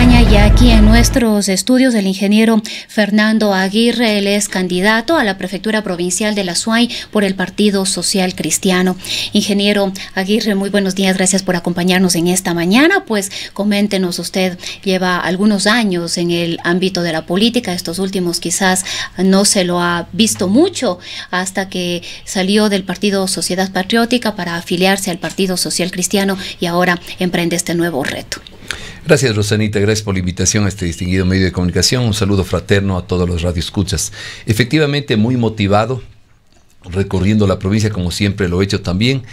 y ya aquí en nuestros estudios el ingeniero Fernando Aguirre. Él es candidato a la prefectura provincial de la Suai por el Partido Social Cristiano. Ingeniero Aguirre, muy buenos días. Gracias por acompañarnos en esta mañana. Pues coméntenos, usted lleva algunos años en el ámbito de la política. Estos últimos quizás no se lo ha visto mucho hasta que salió del Partido Sociedad Patriótica para afiliarse al Partido Social Cristiano y ahora emprende este nuevo reto. Gracias, Rosanita. Gracias por la invitación a este distinguido medio de comunicación. Un saludo fraterno a todos los radioescuchas. Efectivamente, muy motivado, recorriendo la provincia como siempre lo he hecho también.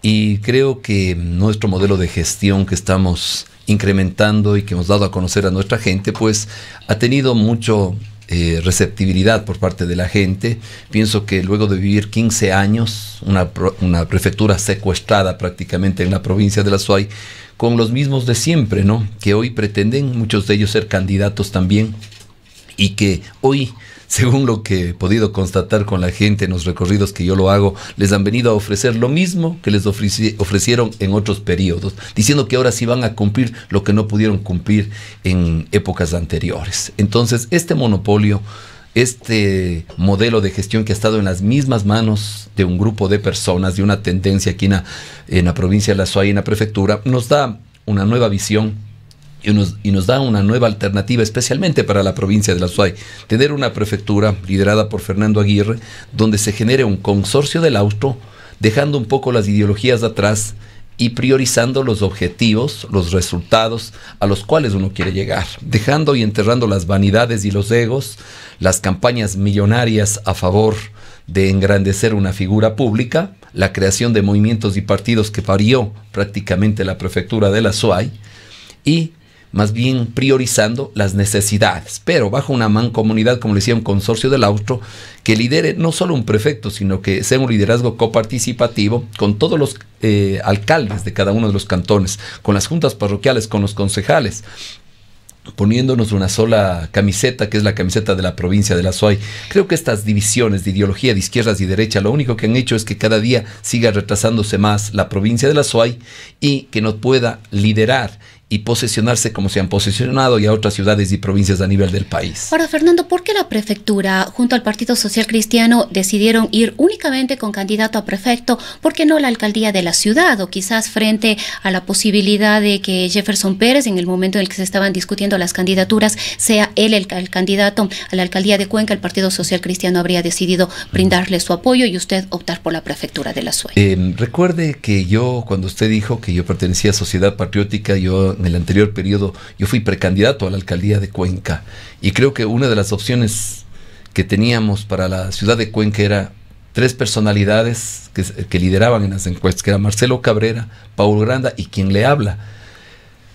Y creo que nuestro modelo de gestión que estamos incrementando y que hemos dado a conocer a nuestra gente, pues ha tenido mucho eh, receptibilidad por parte de la gente. Pienso que luego de vivir 15 años, una, una, prefectura secuestrada prácticamente en la provincia de la Suay, con los mismos de siempre, ¿no? Que hoy pretenden muchos de ellos ser candidatos también y que hoy según lo que he podido constatar con la gente en los recorridos que yo lo hago, les han venido a ofrecer lo mismo que les ofrecieron en otros periodos, diciendo que ahora sí van a cumplir lo que no pudieron cumplir en épocas anteriores. Entonces, este monopolio este modelo de gestión que ha estado en las mismas manos de un grupo de personas, de una tendencia aquí en la, provincia de La y en la prefectura, nos da una nueva visión y nos, da una nueva alternativa, especialmente para la provincia de la Suay Tener una prefectura liderada por Fernando Aguirre, donde se genere un consorcio del auto, dejando un poco las ideologías atrás y priorizando los objetivos, los resultados a los cuales uno quiere llegar, dejando y enterrando las vanidades y los egos, las campañas millonarias a favor de engrandecer una figura pública, la creación de movimientos y partidos que parió prácticamente la prefectura de la SOAI y más bien priorizando las necesidades, pero bajo una mancomunidad, como le decía, un consorcio del austro, que lidere no solo un prefecto, sino que sea un liderazgo coparticipativo con todos los eh, alcaldes de cada uno de los cantones, con las juntas parroquiales, con los concejales, poniéndonos una sola camiseta, que es la camiseta de la provincia de la SOAI. Creo que estas divisiones de ideología de izquierdas y derecha lo único que han hecho es que cada día siga retrasándose más la provincia de la SOAI y que no pueda liderar y posesionarse como se han posesionado y a otras ciudades y provincias a nivel del país. Ahora, Fernando, ¿por qué la prefectura junto al Partido Social Cristiano decidieron ir únicamente con candidato a prefecto? ¿Por qué no la alcaldía de la ciudad o quizás frente a la posibilidad de que Jefferson Pérez, en el momento en el que se estaban discutiendo las candidaturas, sea él el, candidato a la alcaldía de Cuenca, el Partido Social Cristiano habría decidido brindarle su apoyo y usted optar por la prefectura de la suerte em, recuerde que yo, cuando usted dijo que yo pertenecía a Sociedad Patriótica, yo en el anterior periodo yo fui precandidato a la alcaldía de Cuenca y creo que una de las opciones que teníamos para la ciudad de Cuenca era tres personalidades que, lideraban en las encuestas, que era Marcelo Cabrera, Paul Granda y quien le habla.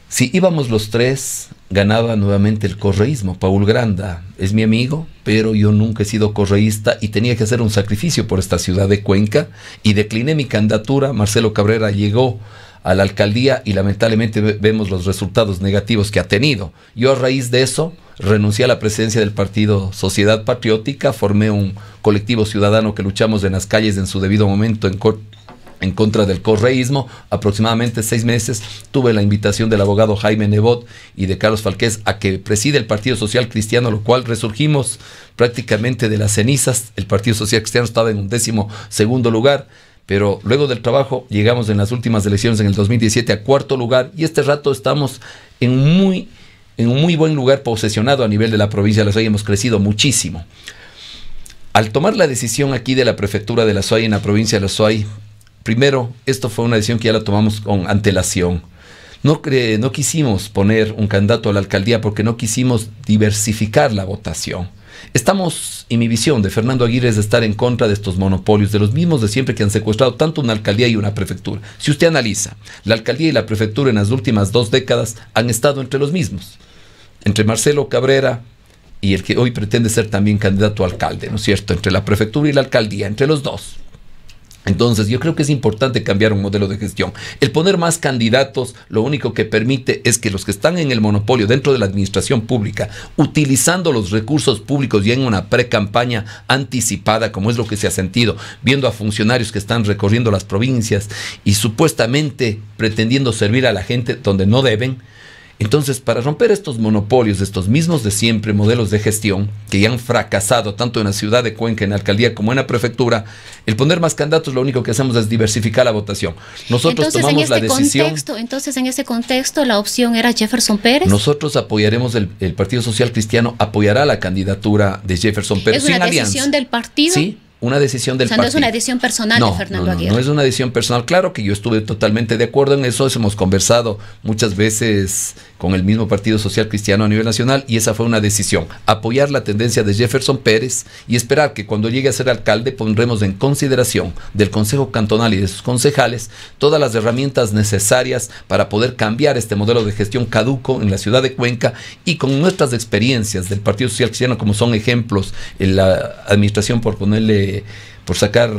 Si íbamos los tres, ganaba nuevamente el correísmo. Paul Granda es mi amigo, pero yo nunca he sido correísta y tenía que hacer un sacrificio por esta ciudad de Cuenca y decliné mi candidatura. Marcelo Cabrera llegó a la alcaldía y lamentablemente vemos los resultados negativos que ha tenido. Yo a raíz de eso renuncié a la presidencia del partido Sociedad Patriótica, formé un colectivo ciudadano que luchamos en las calles en su debido momento en, en contra del correísmo, aproximadamente seis meses, tuve la invitación del abogado Jaime Nebot y de Carlos Falqués a que preside el Partido Social Cristiano, lo cual resurgimos prácticamente de las cenizas. El Partido Social Cristiano estaba en un décimo segundo lugar pero luego del trabajo llegamos en las últimas elecciones en el 2017 a cuarto lugar y este rato estamos en muy en un muy buen lugar posesionado a nivel de la provincia de La Soya, hemos crecido muchísimo. Al tomar la decisión aquí de la prefectura de La Soya en la provincia de La Soya, primero, esto fue una decisión que ya la tomamos con antelación. No, no quisimos poner un candidato a la alcaldía porque no quisimos diversificar la votación Estamos, y mi visión de Fernando Aguirre es de estar en contra de estos monopolios, de los mismos de siempre que han secuestrado tanto una alcaldía y una prefectura. Si usted analiza, la alcaldía y la prefectura en las últimas dos décadas han estado entre los mismos, entre Marcelo Cabrera y el que hoy pretende ser también candidato a alcalde, ¿no es cierto? Entre la prefectura y la alcaldía, entre los dos. Entonces yo creo que es importante cambiar un modelo de gestión. El poner más candidatos lo único que permite es que los que están en el monopolio dentro de la administración pública, utilizando los recursos públicos y en una pre-campaña anticipada, como es lo que se ha sentido, viendo a funcionarios que están recorriendo las provincias y supuestamente pretendiendo servir a la gente donde no deben, entonces, para romper estos monopolios, estos mismos de siempre modelos de gestión que ya han fracasado tanto en la ciudad de Cuenca, en la alcaldía como en la prefectura, el poner más candidatos lo único que hacemos es diversificar la votación. Nosotros entonces, tomamos en este la decisión. Contexto, entonces, en ese contexto, la opción era Jefferson Pérez. Nosotros apoyaremos el, Partido Social Cristiano apoyará la candidatura de Jefferson Pérez. Es una decisión del partido. Sí, una decisión del o sea, partido. no es una decisión personal Fernando no, no, No es una decisión personal. Claro que yo estuve totalmente de acuerdo en eso hemos conversado muchas veces con el mismo Partido Social Cristiano a nivel nacional y esa fue una decisión, apoyar la tendencia de Jefferson Pérez y esperar que cuando llegue a ser alcalde pondremos en consideración del Consejo Cantonal y de sus concejales todas las herramientas necesarias para poder cambiar este modelo de gestión caduco en la ciudad de Cuenca y con nuestras experiencias del Partido Social Cristiano como son ejemplos en la administración por ponerle, por sacar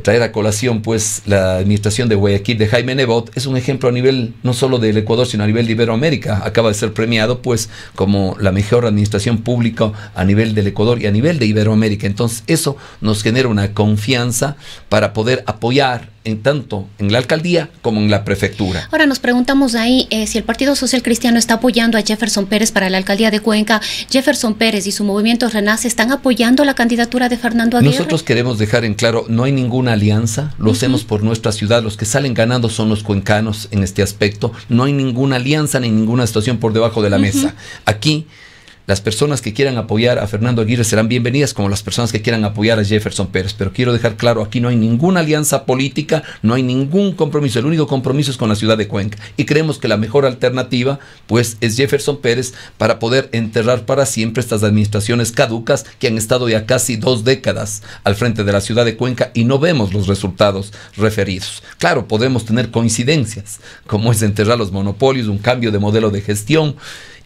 traer a colación pues la administración de Guayaquil de Jaime Nebot es un ejemplo a nivel no solo del Ecuador sino a nivel de Iberoamérica acaba de ser premiado pues como la mejor administración pública a nivel del Ecuador y a nivel de Iberoamérica entonces eso nos genera una confianza para poder apoyar en tanto en la alcaldía como en la prefectura. Ahora nos preguntamos ahí eh, si el Partido Social Cristiano está apoyando a Jefferson Pérez para la alcaldía de Cuenca. Jefferson Pérez y su movimiento Renace están apoyando la candidatura de Fernando Aguirre. Nosotros queremos dejar en claro, no hay ninguna alianza, lo hacemos por nuestra ciudad, los que salen ganando son los cuencanos en este aspecto, no hay ninguna alianza ni ninguna situación por debajo de la mesa. Aquí las personas que quieran apoyar a Fernando Aguirre serán bienvenidas, como las personas que quieran apoyar a Jefferson Pérez. Pero quiero dejar claro, aquí no hay ninguna alianza política, no hay ningún compromiso. El único compromiso es con la ciudad de Cuenca. Y creemos que la mejor alternativa, pues, es Jefferson Pérez para poder enterrar para siempre estas administraciones caducas que han estado ya casi dos décadas al frente de la ciudad de Cuenca y no vemos los resultados referidos. Claro, podemos tener coincidencias, como es enterrar los monopolios, un cambio de modelo de gestión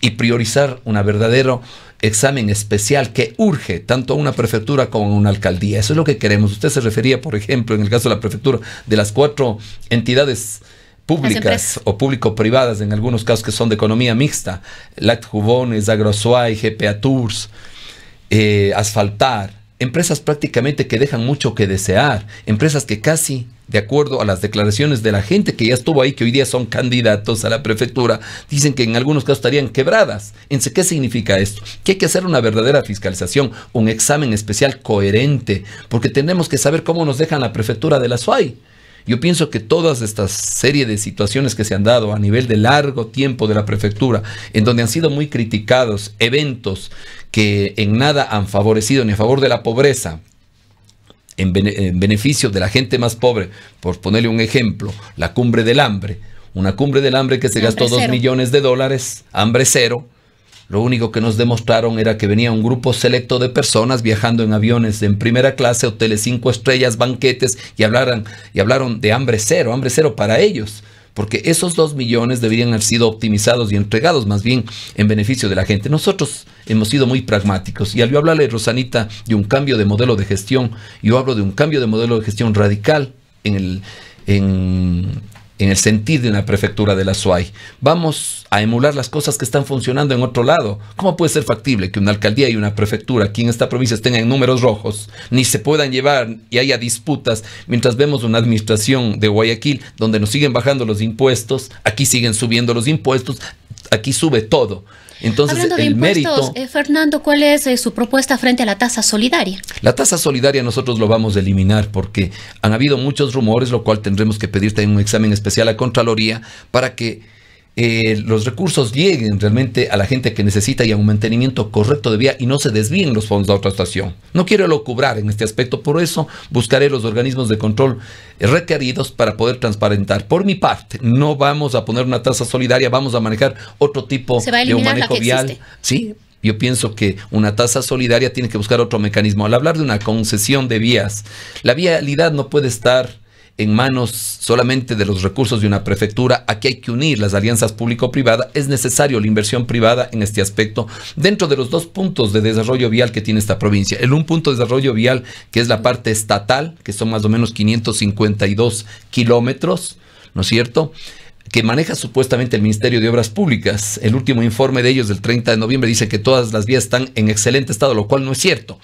y priorizar un verdadero examen especial que urge tanto a una prefectura como a una alcaldía. Eso es lo que queremos. Usted se refería, por ejemplo, en el caso de la prefectura, de las cuatro entidades públicas o público-privadas, en algunos casos que son de economía mixta, LACT Jubones, Agrosuay, GPA Tours, eh, Asfaltar, empresas prácticamente que dejan mucho que desear, empresas que casi, de acuerdo a las declaraciones de la gente que ya estuvo ahí, que hoy día son candidatos a la prefectura, dicen que en algunos casos estarían quebradas. ¿Qué significa esto? Que hay que hacer una verdadera fiscalización, un examen especial coherente, porque tenemos que saber cómo nos dejan la prefectura de la SUAI. Yo pienso que todas estas serie de situaciones que se han dado a nivel de largo tiempo de la prefectura, en donde han sido muy criticados eventos que en nada han favorecido ni a favor de la pobreza, en, beneficio de la gente más pobre, por ponerle un ejemplo, la cumbre del hambre, una cumbre del hambre que se gastó dos millones de dólares, hambre cero, lo único que nos demostraron era que venía un grupo selecto de personas viajando en aviones en primera clase, hoteles cinco estrellas, banquetes y, hablaran, y hablaron de hambre cero, hambre cero para ellos porque esos dos millones deberían haber sido optimizados y entregados más bien en beneficio de la gente. Nosotros hemos sido muy pragmáticos y al yo hablarle, Rosanita, de un cambio de modelo de gestión, yo hablo de un cambio de modelo de gestión radical en el, en, en el sentido de una prefectura de la SUAI. Vamos a emular las cosas que están funcionando en otro lado. ¿Cómo puede ser factible que una alcaldía y una prefectura aquí en esta provincia estén en números rojos, ni se puedan llevar y haya disputas, mientras vemos una administración de Guayaquil donde nos siguen bajando los impuestos, aquí siguen subiendo los impuestos, aquí sube todo. Entonces, el mérito. Eh, Fernando, ¿cuál es eh, su propuesta frente a la tasa solidaria? La tasa solidaria nosotros lo vamos a eliminar porque han habido muchos rumores, lo cual tendremos que pedir también un examen especial a Contraloría para que eh, los recursos lleguen realmente a la gente que necesita y a un mantenimiento correcto de vía y no se desvíen los fondos a otra estación. No quiero lo locubrar en este aspecto, por eso buscaré los organismos de control requeridos para poder transparentar. Por mi parte, no vamos a poner una tasa solidaria, vamos a manejar otro tipo de manejo vial. Sí, yo pienso que una tasa solidaria tiene que buscar otro mecanismo. Al hablar de una concesión de vías, la vialidad no puede estar en manos solamente de los recursos de una prefectura. Aquí hay que unir las alianzas público-privada. Es necesario la inversión privada en este aspecto dentro de los dos puntos de desarrollo vial que tiene esta provincia. El un punto de desarrollo vial que es la parte estatal, que son más o menos 552 kilómetros, ¿no es cierto? que maneja supuestamente el Ministerio de Obras Públicas. El último informe de ellos del 30 de noviembre dice que todas las vías están en excelente estado, lo cual no es cierto.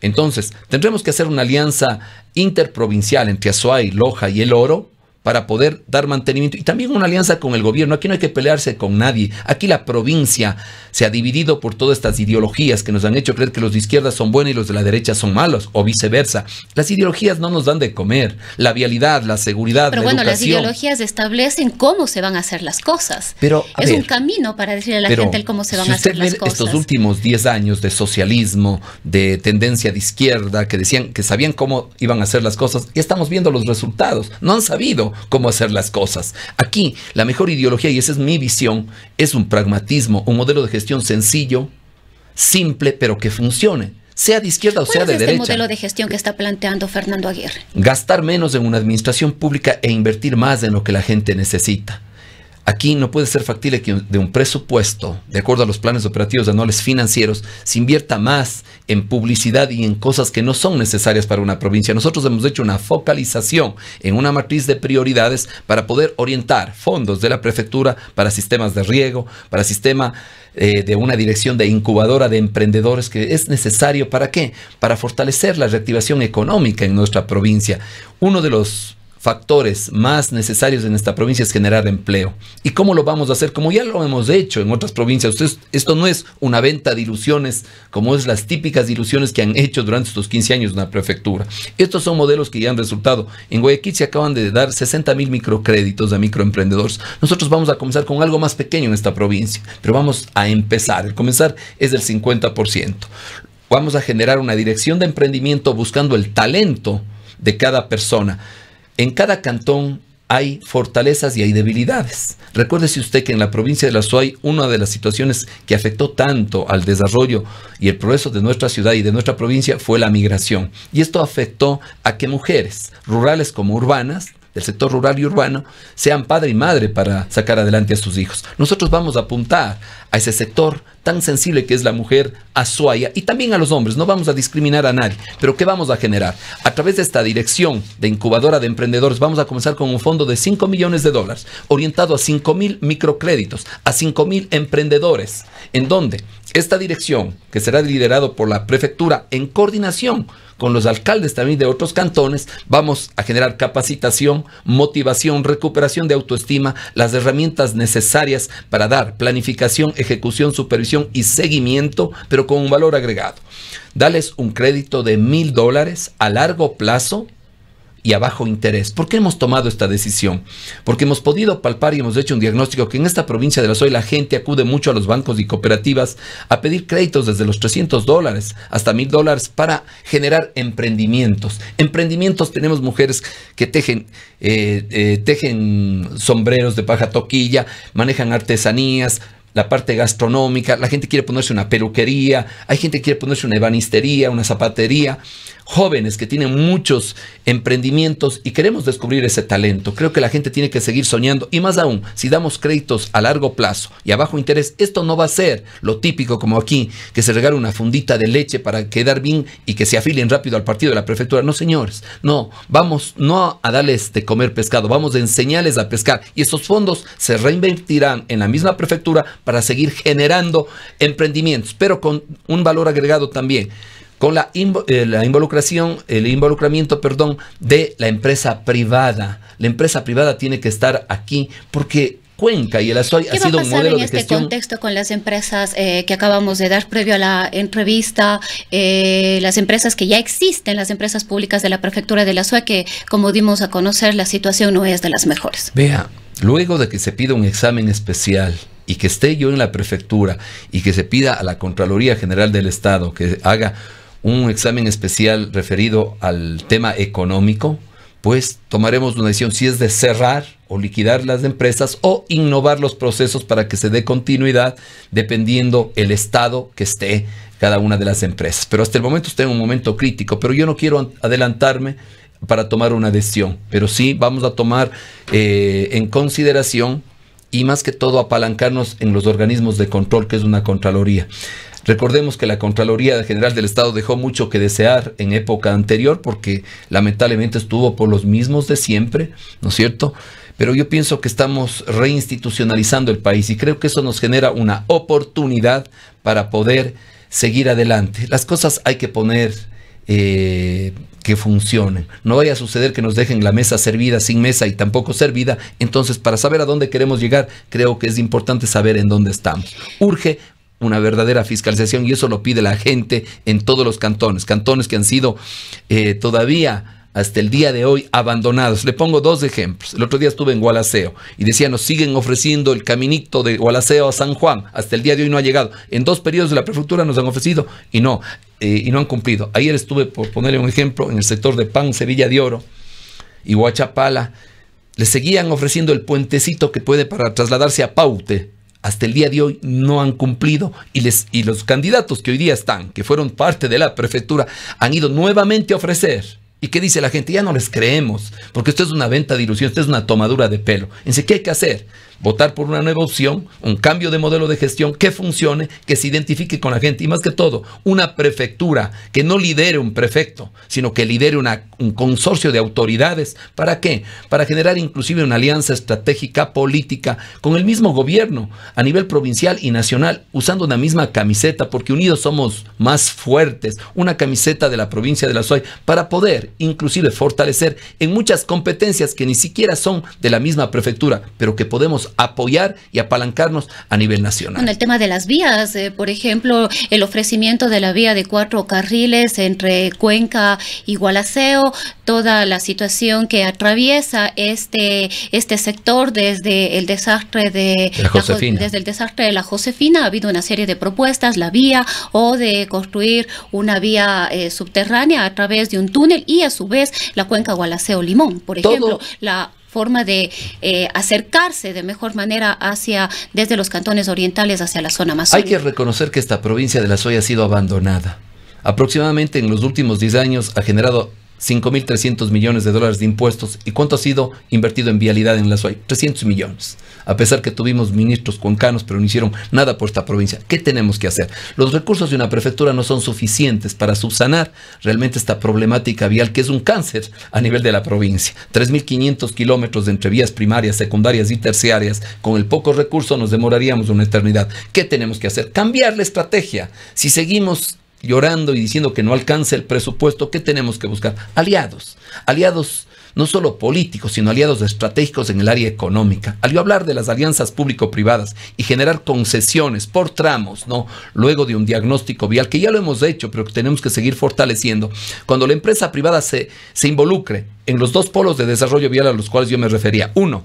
Entonces, tendremos que hacer una alianza interprovincial entre Azuay, Loja y El Oro para poder dar mantenimiento y también una alianza con el gobierno. Aquí no hay que pelearse con nadie. Aquí la provincia se ha dividido por todas estas ideologías que nos han hecho creer que los de izquierda son buenos y los de la derecha son malos o viceversa. Las ideologías no nos dan de comer. La vialidad, la seguridad, Pero bueno, las ideologías establecen cómo se van a hacer las cosas. Pero es un camino para decirle a la gente cómo se van a hacer las cosas. Estos últimos 10 años de socialismo, de tendencia de izquierda que decían que sabían cómo iban a hacer las cosas y estamos viendo los resultados. No han sabido cómo hacer las cosas. Aquí, la mejor ideología, y esa es mi visión, es un pragmatismo, un modelo de gestión sencillo, simple, pero que funcione sea de izquierda o sea de es este el modelo de gestión que está planteando Fernando Aguirre? Gastar menos en una administración pública e invertir más en lo que la gente necesita. Aquí no puede ser factible que de un presupuesto, de acuerdo a los planes operativos anuales financieros, se invierta más en publicidad y en cosas que no son necesarias para una provincia. Nosotros hemos hecho una focalización en una matriz de prioridades para poder orientar fondos de la prefectura para sistemas de riego, para sistema eh, de una dirección de incubadora de emprendedores que es necesario para qué? Para fortalecer la reactivación económica en nuestra provincia. Uno de los factores más necesarios en esta provincia es generar empleo. ¿Y cómo lo vamos a hacer? Como ya lo hemos hecho en otras provincias. esto no es una venta de ilusiones como es las típicas ilusiones que han hecho durante estos 15 años una prefectura. Estos son modelos que ya han resultado. En Guayaquil se acaban de dar 60 mil microcréditos a microemprendedores. Nosotros vamos a comenzar con algo más pequeño en esta provincia, pero vamos a empezar. El comenzar es del 50%. Vamos a generar una dirección de emprendimiento buscando el talento de cada persona en cada cantón hay fortalezas y hay debilidades. Recuérdese usted que en la provincia de La Suay, una de las situaciones que afectó tanto al desarrollo y el progreso de nuestra ciudad y de nuestra provincia fue la migración. Y esto afectó a que mujeres, rurales como urbanas, del sector rural y urbano sean padre y madre para sacar adelante a sus hijos. Nosotros vamos a apuntar a ese sector tan sensible que es la mujer a y también a los hombres. No vamos a discriminar a nadie, pero ¿qué vamos a generar? A través de esta dirección de incubadora de emprendedores vamos a comenzar con un fondo de 5 millones de dólares orientado a 5 mil microcréditos, a 5 mil emprendedores, en donde esta dirección, que será liderado por la prefectura en coordinación con los alcaldes también de otros cantones, vamos a generar capacitación, motivación, recuperación de autoestima, las herramientas necesarias para dar planificación, ejecución, supervisión y seguimiento, pero con un valor agregado. Dales un crédito de mil dólares a largo plazo y a bajo interés. ¿Por qué hemos tomado esta decisión? Porque hemos podido palpar y hemos hecho un diagnóstico que en esta provincia de la Soy la gente acude mucho a los bancos y cooperativas a pedir créditos desde los 300 dólares hasta 1000 dólares para generar emprendimientos. Emprendimientos tenemos mujeres que tejen, eh, eh, tejen sombreros de paja toquilla, manejan artesanías, la parte gastronómica, la gente quiere ponerse una peluquería, hay gente que quiere ponerse una ebanistería, una zapatería jóvenes que tienen muchos emprendimientos y queremos descubrir ese talento. Creo que la gente tiene que seguir soñando y más aún, si damos créditos a largo plazo y a bajo interés, esto no va a ser lo típico como aquí, que se regale una fundita de leche para quedar bien y que se afilien rápido al partido de la prefectura. No, señores, no, vamos no a darles de comer pescado, vamos a enseñarles a pescar y esos fondos se reinvertirán en la misma prefectura para seguir generando emprendimientos, pero con un valor agregado también con la, eh, la involucración, el involucramiento, perdón, de la empresa privada. La empresa privada tiene que estar aquí porque Cuenca y el Azuay ha sido un modelo en este contexto con las empresas eh, que acabamos de dar previo a la entrevista, eh, las empresas que ya existen, las empresas públicas de la prefectura de la Azuay, que como dimos a conocer, la situación no es de las mejores. Vea, luego de que se pida un examen especial y que esté yo en la prefectura y que se pida a la Contraloría General del Estado que haga un examen especial referido al tema económico, pues tomaremos una decisión si es de cerrar o liquidar las empresas o innovar los procesos para que se dé continuidad dependiendo el estado que esté cada una de las empresas. Pero hasta el momento está en un momento crítico, pero yo no quiero adelantarme para tomar una decisión, pero sí vamos a tomar eh, en consideración y más que todo apalancarnos en los organismos de control que es una Contraloría. Recordemos que la Contraloría General del Estado dejó mucho que desear en época anterior porque lamentablemente estuvo por los mismos de siempre, ¿no es cierto? Pero yo pienso que estamos reinstitucionalizando el país y creo que eso nos genera una oportunidad para poder seguir adelante. Las cosas hay que poner eh, que funcionen. No vaya a suceder que nos dejen la mesa servida, sin mesa y tampoco servida. Entonces, para saber a dónde queremos llegar, creo que es importante saber en dónde estamos. Urge una verdadera fiscalización y eso lo pide la gente en todos los cantones, cantones que han sido eh, todavía hasta el día de hoy abandonados. Le pongo dos ejemplos. El otro día estuve en Gualaceo y decía, nos siguen ofreciendo el caminito de Gualaceo a San Juan. Hasta el día de hoy no ha llegado. En dos periodos de la prefectura nos han ofrecido y no. Eh, y no han cumplido. Ayer estuve, por ponerle un ejemplo, en el sector de Pan, Sevilla de Oro y Huachapala. Le seguían ofreciendo el puentecito que puede para trasladarse a Paute. Hasta el día de hoy no han cumplido y, les, y los candidatos que hoy día están, que fueron parte de la prefectura, han ido nuevamente a ofrecer. ¿Y qué dice la gente? Ya no les creemos, porque esto es una venta de ilusión, esto es una tomadura de pelo. Entonces, ¿qué hay que hacer? votar por una nueva opción, un cambio de modelo de gestión que funcione, que se identifique con la gente y más que todo, una prefectura que no lidere un prefecto, sino que lidere un consorcio de autoridades. ¿Para qué? Para generar inclusive una alianza estratégica política con el mismo gobierno a nivel provincial y nacional, usando una misma camiseta, porque unidos somos más fuertes, una camiseta de la provincia de la SOAI, para poder inclusive fortalecer en muchas competencias que ni siquiera son de la misma prefectura, pero que podemos apoyar y apalancarnos a nivel nacional. Con el tema de las vías, eh, por ejemplo, el ofrecimiento de la vía de cuatro carriles entre Cuenca y Gualaceo, toda la situación que atraviesa este, este sector desde el desastre de la Josefina. desde el desastre de la Josefina ha habido una serie de propuestas, la vía o de construir una vía eh, subterránea a través de un túnel y a su vez la cuenca Gualaceo Limón, por ejemplo, la forma de eh, acercarse de mejor manera hacia desde los cantones orientales hacia la zona más. Hay que reconocer que esta provincia de la Soya ha sido abandonada. Aproximadamente en los últimos 10 años ha generado 5.300 millones de dólares de impuestos. ¿Y cuánto ha sido invertido en vialidad en la SUAY? 300 millones. A pesar que tuvimos ministros cuencanos, pero no hicieron nada por esta provincia. ¿Qué tenemos que hacer? Los recursos de una prefectura no son suficientes para subsanar realmente esta problemática vial, que es un cáncer a nivel de la provincia. 3.500 kilómetros entre vías primarias, secundarias y terciarias. Con el poco recurso nos demoraríamos una eternidad. ¿Qué tenemos que hacer? Cambiar la estrategia. Si seguimos llorando y diciendo que no alcanza el presupuesto, ¿qué tenemos que buscar? Aliados, aliados no solo políticos, sino aliados estratégicos en el área económica. Al yo hablar de las alianzas público-privadas y generar concesiones por tramos, ¿no? Luego de un diagnóstico vial, que ya lo hemos hecho, pero que tenemos que seguir fortaleciendo. Cuando la empresa privada se, se involucre en los dos polos de desarrollo vial a los cuales yo me refería. Uno,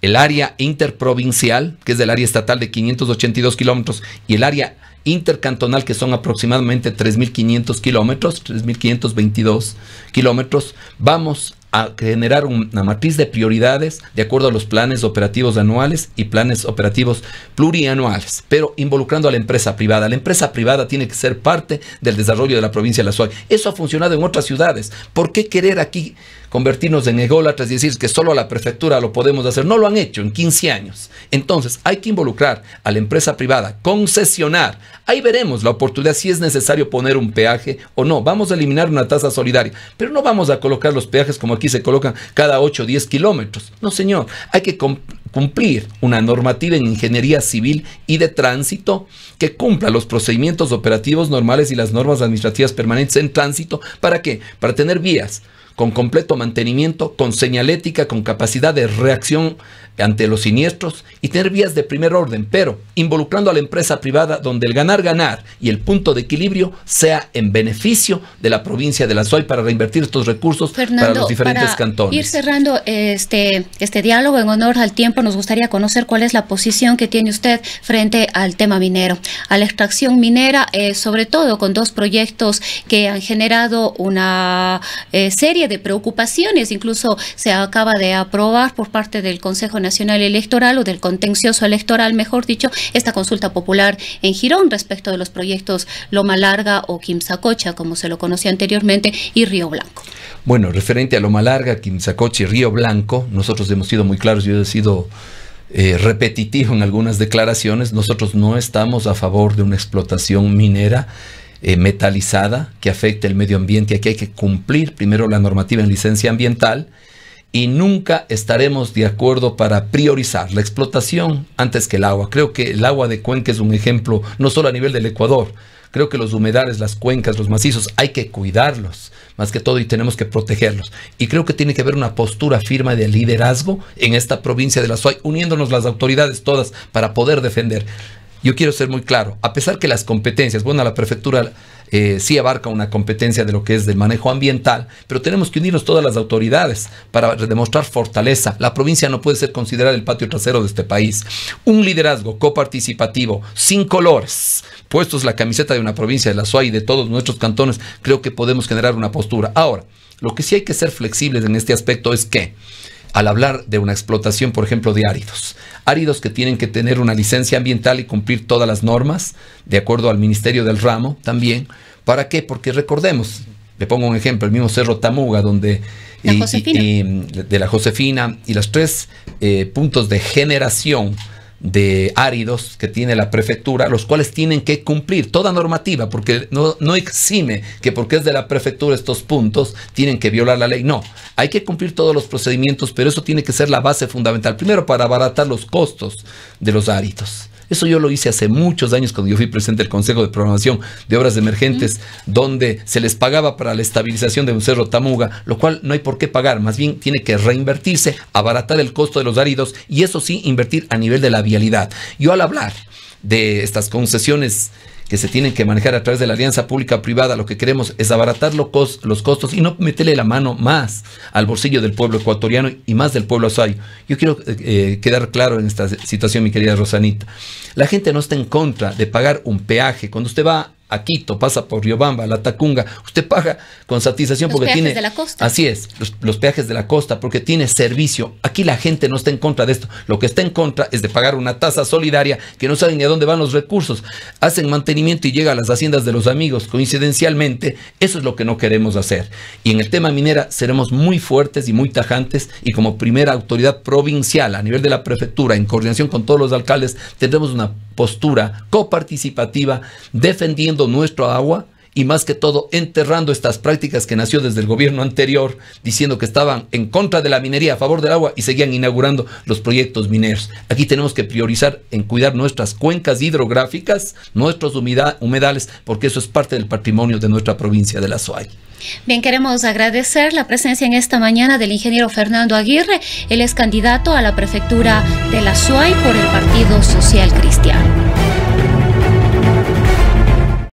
el área interprovincial, que es del área estatal de 582 kilómetros, y el área intercantonal, que son aproximadamente 3.500 kilómetros, 3.522 kilómetros, vamos a generar una matriz de prioridades de acuerdo a los planes operativos anuales y planes operativos plurianuales, pero involucrando a la empresa privada. La empresa privada tiene que ser parte del desarrollo de la provincia de La Suárez. Eso ha funcionado en otras ciudades. ¿Por qué querer aquí convertirnos en ególatras y decir que solo a la prefectura lo podemos hacer. No lo han hecho en 15 años. Entonces hay que involucrar a la empresa privada, concesionar. Ahí veremos la oportunidad si es necesario poner un peaje o no. Vamos a eliminar una tasa solidaria, pero no vamos a colocar los peajes como aquí se colocan cada 8 o 10 kilómetros. No, señor. Hay que cumplir una normativa en ingeniería civil y de tránsito que cumpla los procedimientos operativos normales y las normas administrativas permanentes en tránsito. ¿Para qué? Para tener vías con completo mantenimiento, con señalética, con capacidad de reacción ante los siniestros y tener vías de primer orden, pero involucrando a la empresa privada donde el ganar-ganar y el punto de equilibrio sea en beneficio de la provincia de la SOI para reinvertir estos recursos para los diferentes para cantones. Ir cerrando este, este diálogo en honor al tiempo, nos gustaría conocer cuál es la posición que tiene usted frente al tema minero, a la extracción minera, eh, sobre todo con dos proyectos que han generado una eh, serie de preocupaciones, incluso se acaba de aprobar por parte del Consejo Nacional Nacional Electoral o del contencioso electoral, mejor dicho, esta consulta popular en Girón respecto de los proyectos Loma Larga o Quimsacocha, como se lo conocía anteriormente, y Río Blanco. Bueno, referente a Loma Larga, Quimsacocha y Río Blanco, nosotros hemos sido muy claros, yo he sido eh, repetitivo en algunas declaraciones, nosotros no estamos a favor de una explotación minera. Eh, metalizada que afecte el medio ambiente. Aquí hay que cumplir primero la normativa en licencia ambiental y nunca estaremos de acuerdo para priorizar la explotación antes que el agua. Creo que el agua de Cuenca es un ejemplo, no solo a nivel del Ecuador, creo que los humedales, las cuencas, los macizos, hay que cuidarlos más que todo y tenemos que protegerlos. Y creo que tiene que haber una postura firme de liderazgo en esta provincia de la SUAY, uniéndonos las autoridades todas para poder defender. Yo quiero ser muy claro, a pesar que las competencias, bueno, la prefectura eh, sí abarca una competencia de lo que es del manejo ambiental, pero tenemos que unirnos todas las autoridades para demostrar fortaleza. La provincia no puede ser considerada el patio trasero de este país. Un liderazgo coparticipativo, sin colores, puestos la camiseta de una provincia de la SOA y de todos nuestros cantones, creo que podemos generar una postura. Ahora, lo que sí hay que ser flexibles en este aspecto es que al hablar de una explotación, por ejemplo, de áridos. Áridos que tienen que tener una licencia ambiental y cumplir todas las normas, de acuerdo al Ministerio del Ramo también. ¿Para qué? Porque recordemos, le pongo un ejemplo, el mismo Cerro Tamuga, donde de la Josefina y los tres eh, puntos de generación de áridos que tiene la prefectura, los cuales tienen que cumplir toda normativa, porque no, no, exime que porque es de la prefectura estos puntos tienen que violar la ley. No, hay que cumplir todos los procedimientos, pero eso tiene que ser la base fundamental, primero para abaratar los costos de los áridos. Eso yo lo hice hace muchos años cuando yo fui presidente del Consejo de Programación de Obras Emergentes, donde se les pagaba para la estabilización de un cerro Tamuga, lo cual no hay por qué pagar, más bien tiene que reinvertirse, abaratar el costo de los áridos y eso sí, invertir a nivel de la vialidad. Yo al hablar de estas concesiones que se tienen que manejar a través de la alianza pública-privada, lo que queremos es abaratar los costos y no meterle la mano más al bolsillo del pueblo ecuatoriano y más del pueblo azuayo Yo quiero eh, eh, quedar claro en esta situación, mi querida Rosanita. La gente no está en contra de pagar un peaje. Cuando usted va a Quito, pasa por Riobamba, la Tacunga, usted paga con satisfacción porque tiene... peajes de la costa. Así es, los, los, peajes de la costa, porque tiene servicio. Aquí la gente no está en contra de esto. Lo que está en contra es de pagar una tasa solidaria que no saben ni a dónde van los recursos. Hacen mantenimiento y llega a las haciendas de los amigos, coincidencialmente. Eso es lo que no queremos hacer. Y en el tema minera seremos muy fuertes y muy tajantes y como primera autoridad provincial a nivel de la prefectura, en coordinación con todos los alcaldes, tendremos una postura coparticipativa defendiendo nuestro agua y más que todo enterrando estas prácticas que nació desde el gobierno anterior, diciendo que estaban en contra de la minería, a favor del agua y seguían inaugurando los proyectos mineros. Aquí tenemos que priorizar en cuidar nuestras cuencas hidrográficas, nuestros humedales, porque eso es parte del patrimonio de nuestra provincia de la Soay. Bien, queremos agradecer la presencia en esta mañana del ingeniero Fernando Aguirre. Él es candidato a la prefectura de la SUAY por el Partido Social Cristiano.